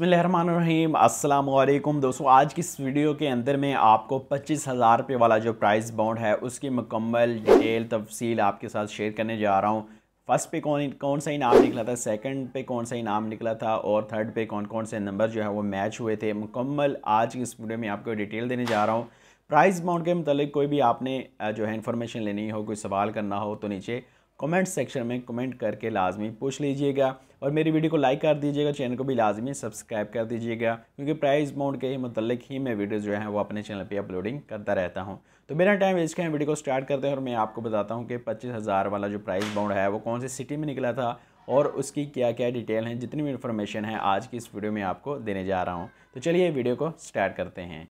बसमीम अल्लाम दोस्तों आज की इस वीडियो के अंदर में आपको पच्चीस हज़ार रुपये वाला जो प्राइस बाउंड है उसकी मुकम्मल डिटेल तफसील आपके साथ शेयर करने जा रहा हूँ फर्स्ट पे कौन कौन सा इनाम निकला था सेकंड पे कौन सा इनाम निकला था और थर्ड पे कौन कौन से नंबर जो है वो मैच हुए थे मुकम्मल आज की इस वीडियो में आपको डिटेल देने जा रहा हूँ प्राइस बाउंड के मतलब कोई भी आपने जो है इन्फॉर्मेशन लेनी हो कोई सवाल करना हो तो नीचे कमेंट सेक्शन में कमेंट करके लाजमी पूछ लीजिएगा और मेरी वीडियो को लाइक कर दीजिएगा चैनल को भी लाजमी सब्सक्राइब कर दीजिएगा क्योंकि प्राइस अमाउंट के ही मतलब ही मैं वीडियो जो है वो अपने चैनल पे अपलोडिंग करता रहता हूँ तो मेरा टाइम वेस्ट करें वीडियो को स्टार्ट करते हैं और मैं आपको बताता हूँ कि पच्चीस हज़ार वाला जो प्राइस बाउंड है वो कौन सी सिटी में निकला था और उसकी क्या क्या डिटेल है जितनी भी इन्फॉर्मेशन है आज की इस वीडियो में आपको देने जा रहा हूँ तो चलिए वीडियो को स्टार्ट करते हैं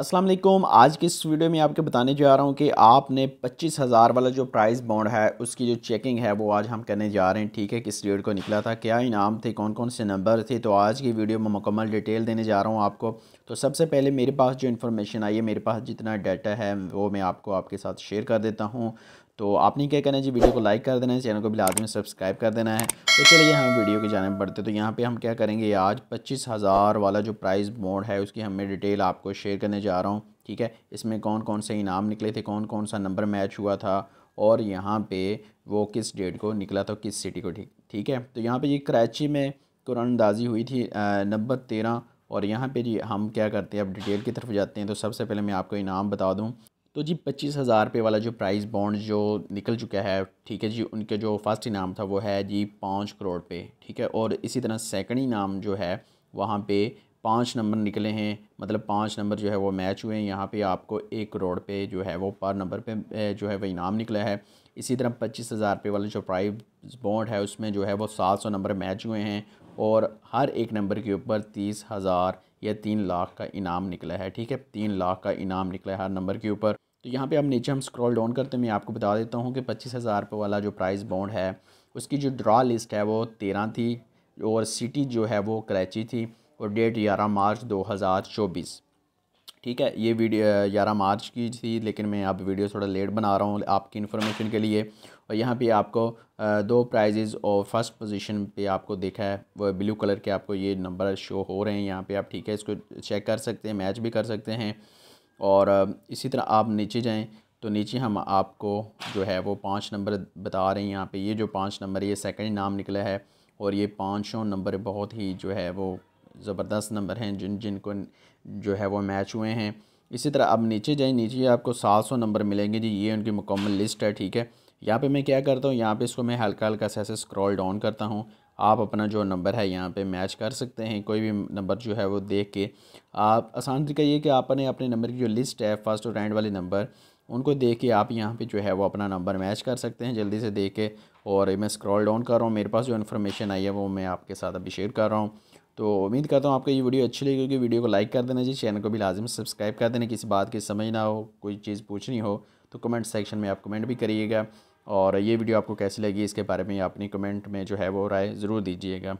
अस्सलाम वालेकुम आज की इस वीडियो में आपके बताने जा रहा हूँ कि आपने पच्चीस हज़ार वाला जो प्राइस बॉन्ड है उसकी जो चेकिंग है वो आज हम करने जा रहे हैं ठीक है किस डेट को निकला था क्या इनाम थे कौन कौन से नंबर थे तो आज की वीडियो में मुकम्मल डिटेल देने जा रहा हूँ आपको तो सबसे पहले मेरे पास जो इन्फॉर्मेशन आई है मेरे पास जितना डाटा है वो मैं आपको आपके साथ शेयर कर देता हूँ तो आपने क्या करना है जी वीडियो को लाइक कर देना है चैनल को भी लाजमी सब्सक्राइब कर देना है तो चलिए हम वीडियो की जानब बढ़ते तो यहाँ पे हम क्या करेंगे आज पच्चीस हज़ार वाला जो प्राइस मोड है उसकी हमें डिटेल आपको शेयर करने जा रहा हूँ ठीक है इसमें कौन कौन से इनाम निकले थे कौन कौन सा नंबर मैच हुआ था और यहाँ पर वो किस डेट को निकला था किस सिटी को ठीक ठीक है तो यहाँ पर ये कराची में कुरानंदाजी हुई थी नब्बे तेरह और यहाँ पे जी हम क्या करते हैं अब डिटेल की तरफ जाते हैं तो सबसे पहले मैं आपको इनाम बता दूँ तो जी पच्चीस हज़ार रुपये वाला जो प्राइस बॉन्ड जो निकल चुका है ठीक है जी उनके जो फर्स्ट इनाम था वो है जी पाँच करोड़ पे ठीक है और इसी तरह सेकंड इनाम जो है वहाँ पे पाँच नंबर निकले हैं मतलब पाँच नंबर जो है वो मैच हुए हैं यहाँ पे आपको एक करोड़ पे जो है वो पर नंबर पे जो है वो इनाम निकला है इसी तरह पच्चीस हज़ार रुपये वाले जो प्राइज बॉन्ड है उसमें जो है वो सात सौ नंबर मैच हुए हैं और हर एक नंबर के ऊपर तीस हज़ार या तीन लाख का इनाम निकला है ठीक है तीन लाख का इनाम निकला है हर नंबर के ऊपर तो यहाँ पर आप नीचे हम स्क्रॉल डाउन करते हैं मैं आपको बता देता हूँ कि पच्चीस हज़ार रुपये वाला जो प्राइज़ बॉन्ड है उसकी जो ड्रा लिस्ट है वो तेरह थी और सिटी जो है वो कराची थी और डेट ग्यारह मार्च 2024 ठीक है ये वीडियो ग्यारह मार्च की थी लेकिन मैं अब वीडियो थोड़ा लेट बना रहा हूँ आपकी इन्फॉर्मेशन के लिए और यहाँ पे आपको दो प्राइजेज़ और फर्स्ट पोजीशन पे आपको देखा है वो ब्लू कलर के आपको ये नंबर शो हो रहे हैं यहाँ पे आप ठीक है इसको चेक कर सकते हैं मैच भी कर सकते हैं और इसी तरह आप नीचे जाएँ तो नीचे हम आपको जो है वो पाँच नंबर बता रहे हैं यहाँ पर ये जो पाँच नंबर ये सेकेंड नाम निकला है और ये पाँचों नंबर बहुत ही जो है वो ज़बरदस्त नंबर हैं जिन जिनको जो है वो मैच हुए हैं इसी तरह अब नीचे जाए नीचे आपको सात सौ नंबर मिलेंगे जी ये उनकी मुकम्मल लिस्ट है ठीक है यहाँ पे मैं क्या करता हूँ यहाँ पे इसको मैं हल्का हल्का से ऐसे स्क्रॉल डाउन करता हूँ आप अपना जो नंबर है यहाँ पे मैच कर सकते हैं कोई भी नंबर जो है वो देख के आप आसान तरीका ये कि आपने अपने नंबर की जो लिस्ट है फर्स्ट और एंड वाले नंबर उनको देख के आप यहाँ पर जो है वो अपना नंबर मैच कर सकते हैं जल्दी से देख के और मैं स्क्रॉल डाउन कर रहा हूँ मेरे पास जो इन्फॉर्मेशन आई है वो मैं आपके साथ अभी शेयर कर रहा हूँ तो उम्मीद करता हूँ आपको ये वीडियो अच्छी लगी क्योंकि वीडियो को लाइक कर देना जी चैनल को भी लाजम सब्सक्राइब कर देना किसी बात की समझ ना हो कोई चीज़ पूछनी हो तो कमेंट सेक्शन में आप कमेंट भी करिएगा और ये वीडियो आपको कैसी लगी इसके बारे में अपनी कमेंट में जो है वो राय ज़रूर दीजिएगा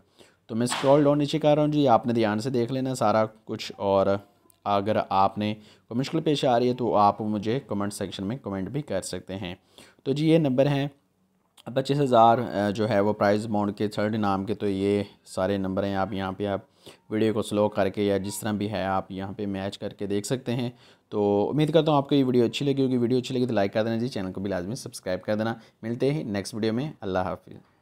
तो मैं स्क्रॉल डाउन नीचे कर रहा हूँ जी आपने ध्यान से देख लेना सारा कुछ और अगर आपने कोई मुश्किल पेश आ रही है तो आप मुझे कमेंट सेक्शन में कमेंट भी कर सकते हैं तो जी ये नंबर हैं पच्चीस हज़ार जो है वो प्राइस बॉन्ड के थर्ड इनाम के तो ये सारे नंबर हैं आप यहाँ पे आप वीडियो को स्लो करके या जिस तरह भी है आप यहाँ पे मैच करके देख सकते हैं तो उम्मीद करता हूँ आपको ये वीडियो अच्छी लगी होगी वीडियो अच्छी लगी तो लाइक कर देना जी चैनल को भी लाजमी सब्सक्राइब कर देना मिलते ही नेक्स्ट वीडियो में अल्लाह हाफिज़